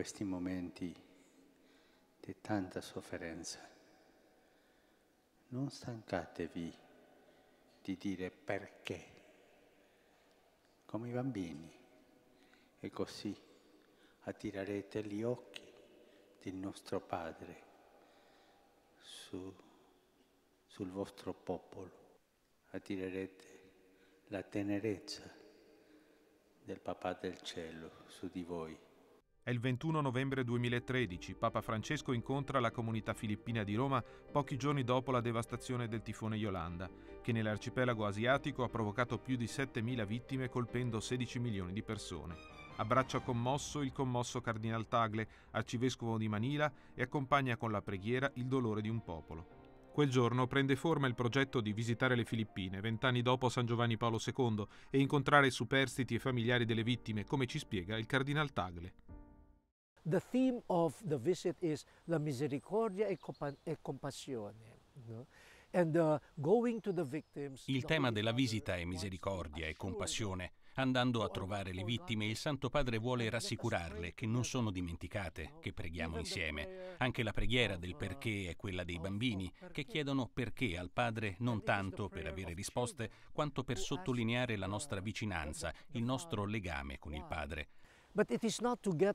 questi momenti di tanta sofferenza. Non stancatevi di dire perché, come i bambini, e così attirerete gli occhi del nostro Padre su, sul vostro popolo, attirerete la tenerezza del Papà del Cielo su di voi. È il 21 novembre 2013, Papa Francesco incontra la comunità filippina di Roma pochi giorni dopo la devastazione del tifone Yolanda, che nell'arcipelago asiatico ha provocato più di 7.000 vittime colpendo 16 milioni di persone. Abbraccia commosso il commosso Cardinal Tagle, arcivescovo di Manila, e accompagna con la preghiera il dolore di un popolo. Quel giorno prende forma il progetto di visitare le Filippine, vent'anni dopo San Giovanni Paolo II, e incontrare superstiti e familiari delle vittime, come ci spiega il Cardinal Tagle the theme of the visit is La Misericordia e, Compassione. No? Uh, il tema della visita è misericordia e compassione. Andando a trovare le vittime, il Santo Padre vuole rassicurarle che non sono dimenticate, che preghiamo insieme. Anche la preghiera del uh, perché è quella dei bambini, che chiedono perché al Padre non tanto per avere risposte, quanto per sottolineare la nostra vicinanza, il nostro legame con il Padre. But it is not to get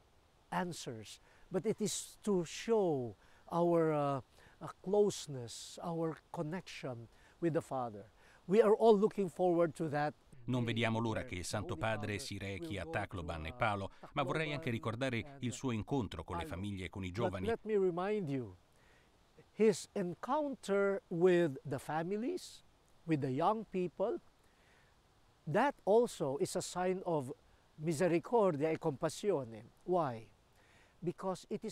answers, but it is to show our uh, uh, closeness, our connection with the Father. We are all looking forward to that non vediamo l'ora che il Santo Padre si rechi a Tacloban e Palo, ma vorrei anche ricordare il suo incontro con le famiglie e con i giovani. let me remind you, his encounter with the families, with the young people, that also is a sign of misericordia e compassione. Why?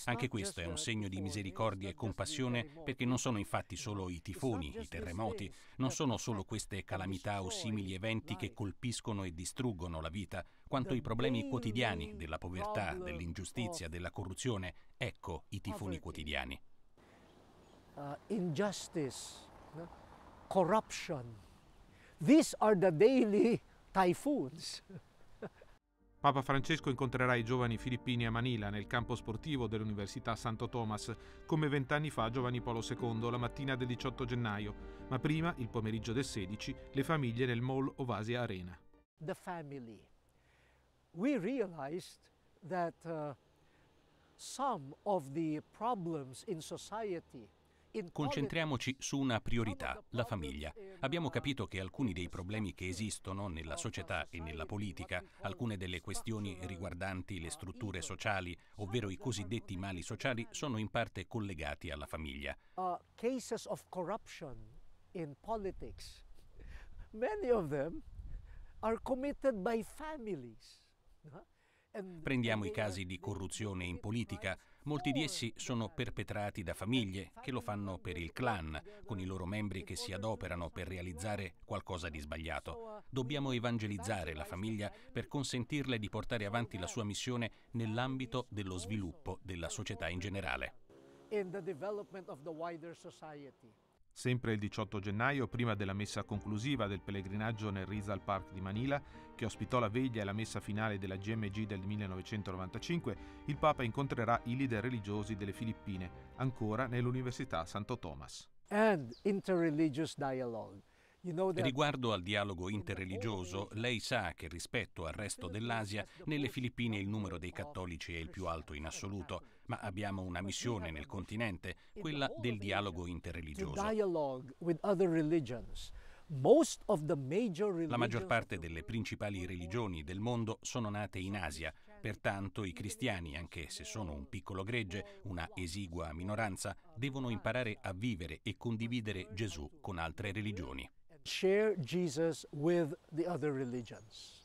Anche questo è un segno di misericordia e compassione perché non sono infatti solo i tifoni, i terremoti, non sono solo queste calamità o simili eventi che colpiscono e distruggono la vita, quanto i problemi quotidiani della povertà, dell'ingiustizia, della corruzione. Ecco i tifoni quotidiani. Uh, injustice, no? corruption. These are the daily typhoons. Papa Francesco incontrerà i giovani filippini a Manila nel campo sportivo dell'Università Santo Thomas, come vent'anni fa Giovanni Paolo II la mattina del 18 gennaio, ma prima, il pomeriggio del 16, le famiglie nel Mall Ovasia Arena. The family. We realized that uh, some of the problems in society Concentriamoci su una priorità, la famiglia. Abbiamo capito che alcuni dei problemi che esistono nella società e nella politica, alcune delle questioni riguardanti le strutture sociali, ovvero i cosiddetti mali sociali, sono in parte collegati alla famiglia. Uh, cases of corruption in politics, many of them are committed by families. Prendiamo i casi di corruzione in politica. Molti di essi sono perpetrati da famiglie che lo fanno per il clan, con i loro membri che si adoperano per realizzare qualcosa di sbagliato. Dobbiamo evangelizzare la famiglia per consentirle di portare avanti la sua missione nell'ambito dello sviluppo della società in generale. In the development of the wider society. Sempre il 18 gennaio, prima della messa conclusiva del pellegrinaggio nel Rizal Park di Manila, che ospitò la veglia e la messa finale della GMG del 1995, il Papa incontrerà i leader religiosi delle Filippine, ancora nell'Università Santo Thomas. And interreligious dialogue. Riguardo al dialogo interreligioso, lei sa che rispetto al resto dell'Asia, nelle Filippine il numero dei cattolici è il più alto in assoluto, ma abbiamo una missione nel continente, quella del dialogo interreligioso. La maggior parte delle principali religioni del mondo sono nate in Asia, pertanto i cristiani, anche se sono un piccolo gregge, una esigua minoranza, devono imparare a vivere e condividere Gesù con altre religioni. Share Jesus with the other religions.